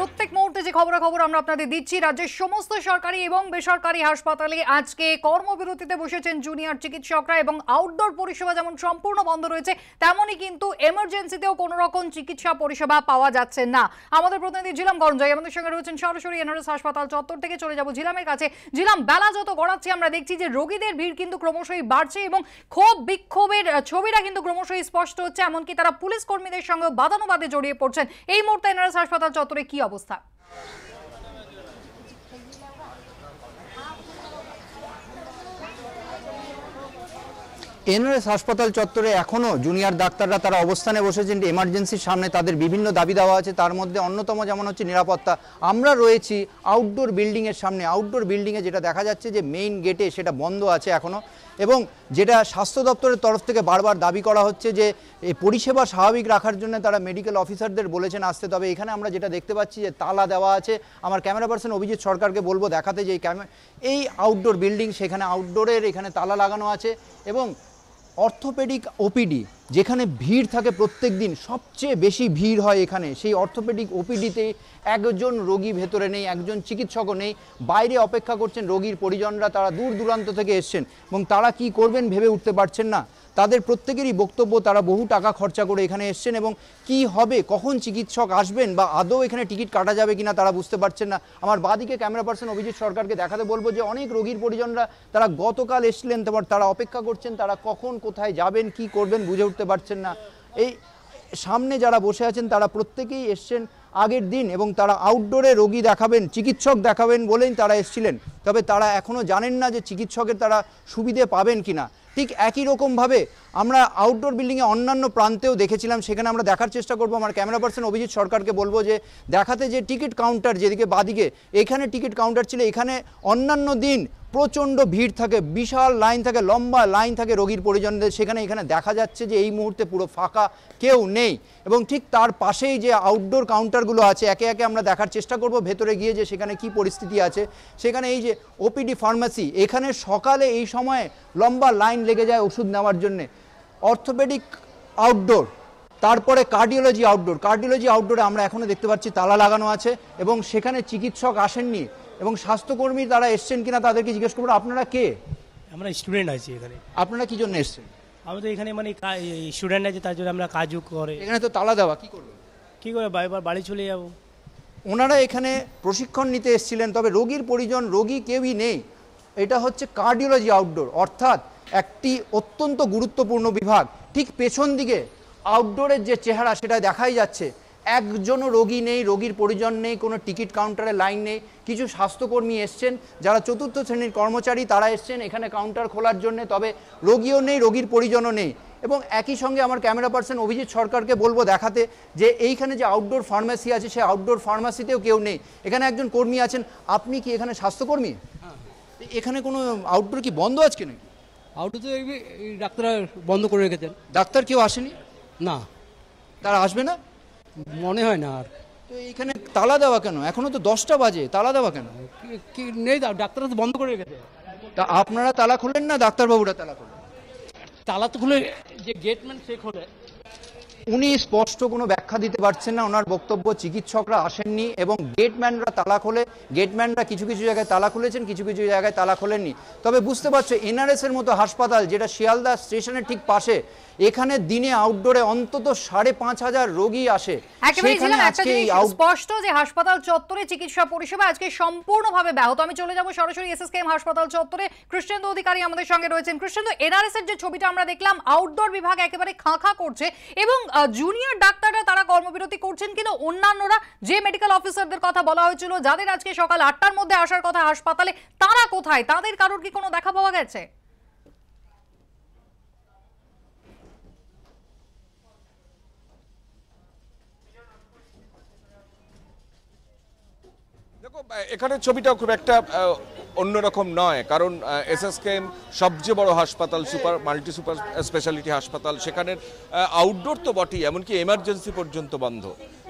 প্রত্যেক মুহূর্তে যে খবরা খবর আমরা আপনাদের দিচ্ছি রাজ্যের সমস্ত সরকারি এবং বেসরকারি হাসপাতালে আজকে কর্মবিরতিতে বসেছেন জুনিয়র চিকিৎসকরা এবং আউটডোর পরিষেবা যেমন সম্পূর্ণ বন্ধ রয়েছে তেমনই কিন্তু এমার্জেন্সিতেও কোনো রকম চিকিৎসা পরিষেবা পাওয়া যাচ্ছে না আমাদের প্রতিনিধি জিলাম গঞ্জয় আমাদের সঙ্গে রয়েছেন সরাসরি এনআরএস হাসপাতাল চত্বর থেকে চলে যাব জিলামের কাছে জিলাম বেলা যত গড়াচ্ছি আমরা দেখছি যে রোগীদের ভিড় কিন্তু ক্রমশই বাড়ছে এবং ক্ষোভ বিক্ষোভের ছবিটা কিন্তু ক্রমশই স্পষ্ট হচ্ছে এমনকি তারা পুলিশ কর্মীদের সঙ্গে বাদানুবাদে জড়িয়ে পড়ছেন এই মুহূর্তে এনআরএস হাসপাতাল চত্বরে কি কি অবস্থা এনএস হাসপাতাল চত্বরে এখনও জুনিয়র ডাক্তাররা তারা অবস্থানে বসেছেন এমার্জেন্সির সামনে তাদের বিভিন্ন দাবি দেওয়া আছে তার মধ্যে অন্যতম যেমন হচ্ছে নিরাপত্তা আমরা রয়েছি আউটডোর বিল্ডিংয়ের সামনে আউটডোর বিল্ডিংয়ে যেটা দেখা যাচ্ছে যে মেইন গেটে সেটা বন্ধ আছে এখনও এবং যেটা স্বাস্থ্য দপ্তরের তরফ থেকে বারবার দাবি করা হচ্ছে যে পরিষেবা স্বাভাবিক রাখার জন্য তারা মেডিকেল অফিসারদের বলেছেন আসতে তবে এখানে আমরা যেটা দেখতে পাচ্ছি যে তালা দেওয়া আছে আমার ক্যামেরা পার্সন অভিজিৎ সরকারকে বলবো দেখাতে যে এই আউটডোর বিল্ডিং সেখানে আউটডোরের এখানে তালা লাগানো আছে এবং অর্থোপেডিক ওপিডি যেখানে ভিড় থাকে প্রত্যেক দিন সবচেয়ে বেশি ভিড় হয় এখানে সেই অর্থোপেডিক ওপিডিতে একজন রোগী ভেতরে নেই একজন চিকিৎসকও নেই বাইরে অপেক্ষা করছেন রোগীর পরিজনরা তারা দূর দূরান্ত থেকে এসছেন এবং তারা কি করবেন ভেবে উঠতে পারছেন না তাদের প্রত্যেকেরই বক্তব্য তারা বহু টাকা খরচা করে এখানে এসছেন এবং কি হবে কখন চিকিৎসক আসবেন বা আদৌ এখানে টিকিট কাটা যাবে কিনা তারা বুঝতে পারছেন না আমার বাদিকে ক্যামেরা পার্সন অভিজিৎ সরকারকে দেখাতে বলবো যে অনেক রোগীর পরিজনরা তারা গতকাল এসছিলেন তারপর তারা অপেক্ষা করছেন তারা কখন কোথায় যাবেন কি করবেন বুঝে করতে পারছেন না এই সামনে যারা বসে আছেন তারা প্রত্যেকেই এসছেন আগের দিন এবং তারা আউটডোরে রোগী দেখাবেন চিকিৎসক দেখাবেন বলেই তারা এসছিলেন তবে তারা এখনও জানেন না যে চিকিৎসকের তারা সুবিধে পাবেন কিনা ঠিক একই রকমভাবে আমরা আউটডোর বিল্ডিংয়ে অন্যান্য প্রান্তেও দেখেছিলাম সেখানে আমরা দেখার চেষ্টা করব আমার ক্যামেরা পার্সন অভিজিৎ সরকারকে বলবো যে দেখাতে যে টিকিট কাউন্টার যেদিকে বাদিকে এখানে টিকিট কাউন্টার ছিল এখানে অন্যান্য দিন প্রচণ্ড ভিড় থাকে বিশাল লাইন থাকে লম্বা লাইন থাকে রোগীর পরিজনদের সেখানে এখানে দেখা যাচ্ছে যে এই মুহূর্তে পুরো ফাঁকা কেউ নেই এবং ঠিক তার পাশেই যে আউটডোর কাউন্টারগুলো আছে একে একে আমরা দেখার চেষ্টা করব ভেতরে গিয়ে যে সেখানে কি পরিস্থিতি আছে সেখানে এই যে ওপিডি ফার্মাসি এখানে সকালে এই সময়ে লম্বা লাইন লেগে যায় ওষুধ নেওয়ার জন্যে অর্থোপেডিক আউটডোর তারপরে কার্ডিওলজি আউটডোর কার্ডিওলজি আউটডোরে আমরা এখনও দেখতে পাচ্ছি তালা লাগানো আছে এবং সেখানে চিকিৎসক আসেননি এবং স্বাস্থ্যকর্মী তারা এসছেন কিনা তাদেরকে জিজ্ঞেস করবো আপনারা কে আমরা স্টুডেন্ট আছি এখানে আপনারা কি জন্য এসছেন আমাদের এখানে মানে স্টুডেন্ট আছে তার জন্য আমরা কাজও করে এখানে তো তালা দেওয়া কি করবো কি করে বাইবার বাড়ি চলে যাব ওনারা এখানে প্রশিক্ষণ নিতে এসেছিলেন তবে রোগীর পরিজন রোগী কেউই নেই এটা হচ্ছে কার্ডিওলজি আউটডোর অর্থাৎ একটি অত্যন্ত গুরুত্বপূর্ণ বিভাগ ঠিক পেছন দিকে আউটডোরের যে চেহারা সেটা দেখাই যাচ্ছে একজনও রোগী নেই রোগীর পরিজন নেই কোনো টিকিট কাউন্টারে লাইন নেই কিছু স্বাস্থ্যকর্মী এসছেন যারা চতুর্থ শ্রেণীর কর্মচারী তারা এসছেন এখানে কাউন্টার খোলার জন্য তবে রোগীও নেই রোগীর পরিজনও নেই এবং একই সঙ্গে আমার ক্যামেরা পার্সন অভিজিৎ সরকারকে বলবো দেখাতে যে এইখানে যে আউটডোর ফার্মেসি আছে সে আউটডোর ফার্মাসিতেও কেউ নেই এখানে একজন কর্মী আছেন আপনি কি এখানে স্বাস্থ্যকর্মী হ্যাঁ। এখানে কোনো আউটডোর কি বন্ধ আজকে নাকি আউটে তো ডাক্তাররা বন্ধ করে রেখেছেন ডাক্তার কেউ আসেনি না তারা আসবে না মনে হয় না আর তো এখানে তালা দেওয়া কেন এখনো তো দশটা বাজে তালা দেওয়া কেন কি নেই ডাক্তার তো বন্ধ করে রেখেছে তা আপনারা তালা খুলেন না ডাক্তারবাবুরা তালা খুলেন তালা তো খুলে যে গেটম্যান সে খোলে উনি স্পষ্ট কোনো ব্যাখ্যা দিতে পারছেন না ওনার বক্তব্য চিকিৎসকরা আসেননি এবং গেটম্যানরা তালা খোলে গেটম্যানরা কিছু কিছু জায়গায় তালা খুলেছেন কিছু কিছু জায়গায় তালা খোলেননি তবে বুঝতে পারছো এনআরএসের মতো হাসপাতাল যেটা শিয়ালদা স্টেশনের ঠিক পাশে এখানে দিনে আউটডোরে অন্তত সাড়ে পাঁচ হাজার রোগী আসে স্পষ্ট যে হাসপাতাল চত্বরে চিকিৎসা পরিষেবা আজকে সম্পূর্ণভাবে ব্যাহত আমি চলে যাবো সরাসরি কেম হাসপাতাল চত্বরে কৃষ্ণেন্দু অধিকারী আমাদের সঙ্গে রয়েছেন কৃষ্ণেন্দু এনআরএস এর যে ছবিটা আমরা দেখলাম আউটডোর বিভাগ একেবারে খাঁখা করছে এবং জুনিয়র ডাক্তাররা তারা কর্মবিরতি করছেন কিনা অন্যান্যরা যে মেডিকেল অফিসারদের কথা বলা হয়েছিল যাদের আজকে সকাল আটটার মধ্যে আসার কথা হাসপাতালে তারা কোথায় তাদের কারোর কি কোনো দেখা পাওয়া গেছে এখানে ছবিটা খুব একটা অন্যরকম নয় কারণ এসএসকেএম সবচেয়ে বড় হাসপাতাল সুপার মাল্টি সুপার স্পেশালিটি হাসপাতাল সেখানের আউটডোর তো বটেই এমনকি এমার্জেন্সি পর্যন্ত বন্ধ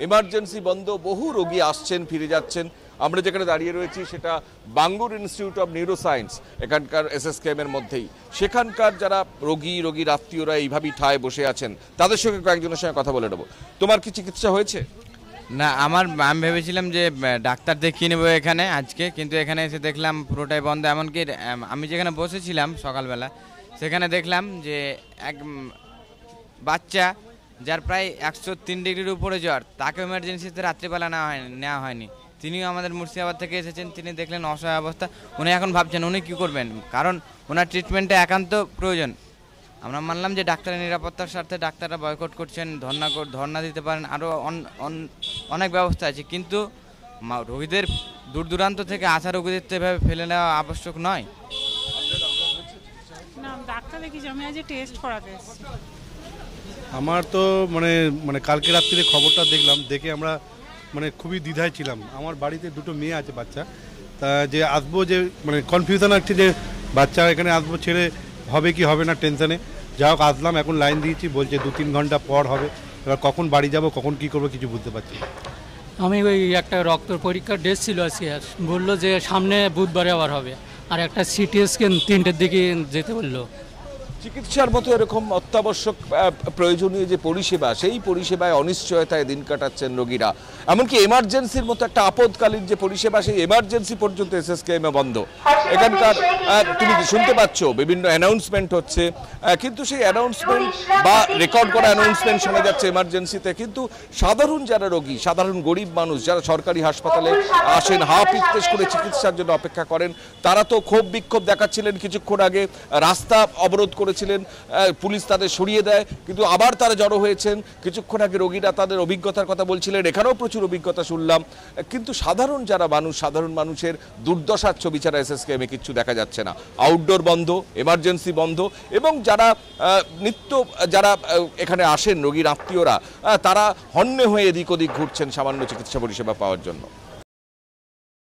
এমার্জেন্সি বন্ধ বহু রোগী আসছেন ফিরে যাচ্ছেন আমরা যেখানে দাঁড়িয়ে রয়েছি সেটা বাঙ্গুর ইনস্টিটিউট অব সায়েন্স এখানকার এসএসকেএমের মধ্যেই সেখানকার যারা রোগী রোগীর আত্মীয়রা এইভাবেই ঠায় বসে আছেন তাদের সঙ্গে কয়েকজনের সঙ্গে কথা বলে নেবো তোমার কি চিকিৎসা হয়েছে না আমার আমি ভেবেছিলাম যে ডাক্তার দেখিয়ে নেবো এখানে আজকে কিন্তু এখানে এসে দেখলাম পুরোটাই বন্ধ এমনকি আমি যেখানে বসেছিলাম সকালবেলা সেখানে দেখলাম যে এক বাচ্চা যার প্রায় একশো তিন ডিগ্রির উপরে জ্বর তাকে এমার্জেন্সিতে রাত্রিবেলা নেওয়া হয় নেওয়া হয়নি তিনিও আমাদের মুর্শিদাবাদ থেকে এসেছেন তিনি দেখলেন অসহায় অবস্থা উনি এখন ভাবছেন উনি কী করবেন কারণ ওনার ট্রিটমেন্টটা একান্ত প্রয়োজন আমরা মানলাম যে ডাক্তারের নিরাপত্তার স্বার্থে ডাক্তাররা বয়কট করছেন ধর্না ধর্না দিতে পারেন আরও অনেক ব্যবস্থা আছে কিন্তু রোগীদের দূর দূরান্ত থেকে আসা রোগীদের তো এভাবে ফেলে নেওয়া আবশ্যক নয় টেস্ট করাতে আমার তো মানে মানে কালকে রাত্রিরে খবরটা দেখলাম দেখে আমরা মানে খুবই দ্বিধায় ছিলাম আমার বাড়িতে দুটো মেয়ে আছে বাচ্চা তা যে আসবো যে মানে কনফিউশন আছে যে বাচ্চা এখানে আসবো ছেড়ে হবে কি হবে না টেনশনে যা হোক আসলাম এখন লাইন দিয়েছি বলছে দু তিন ঘন্টা পর হবে এবার কখন বাড়ি যাব কখন কি করবো কিছু বুঝতে পারছি আমি ওই একটা রক্ত পরীক্ষার ডেট ছিল আজকে বললো যে সামনে বুধবারে আবার হবে আর একটা সিটি স্ক্যান তিনটের দিকে যেতে বললো চিকিৎসার মতো এরকম অত্যাবশ্যক প্রয়োজনীয় যে পরিষেবা সেই পরিষেবায় অনিশ্চয়তায় দিন কাটাচ্ছেন রোগীরা এমনকি এমার্জেন্সির মতো একটা আপদকালীন যে পরিষেবা সেই এমার্জেন্সি পর্যন্ত এসএসকেএমে বন্ধ এখানকার তুমি শুনতে পাচ্ছ বিভিন্ন অ্যানাউন্সমেন্ট হচ্ছে কিন্তু সেই অ্যানাউন্সমেন্ট বা রেকর্ড করা অ্যানাউন্সমেন্ট শোনা যাচ্ছে এমার্জেন্সিতে কিন্তু সাধারণ যারা রোগী সাধারণ গরিব মানুষ যারা সরকারি হাসপাতালে আসেন হাফ ইত্তেস করে চিকিৎসার জন্য অপেক্ষা করেন তারা তো ক্ষোভ বিক্ষোভ দেখাচ্ছিলেন কিছুক্ষণ আগে রাস্তা অবরোধ করে করেছিলেন পুলিশ তাদের সরিয়ে দেয় কিন্তু আবার তারা জড়ো হয়েছেন কিছুক্ষণ আগে রোগীরা তাদের অভিজ্ঞতার কথা বলছিলেন এখানেও প্রচুর অভিজ্ঞতা শুনলাম কিন্তু সাধারণ যারা মানুষ সাধারণ মানুষের দুর্দশার ছবি ছাড়া এসএসকেএমে কিচ্ছু দেখা যাচ্ছে না আউটডোর বন্ধ এমার্জেন্সি বন্ধ এবং যারা নিত্য যারা এখানে আসেন রোগীর আত্মীয়রা তারা হন্যে হয়ে এদিক ওদিক ঘুরছেন সামান্য চিকিৎসা পরিষেবা পাওয়ার জন্য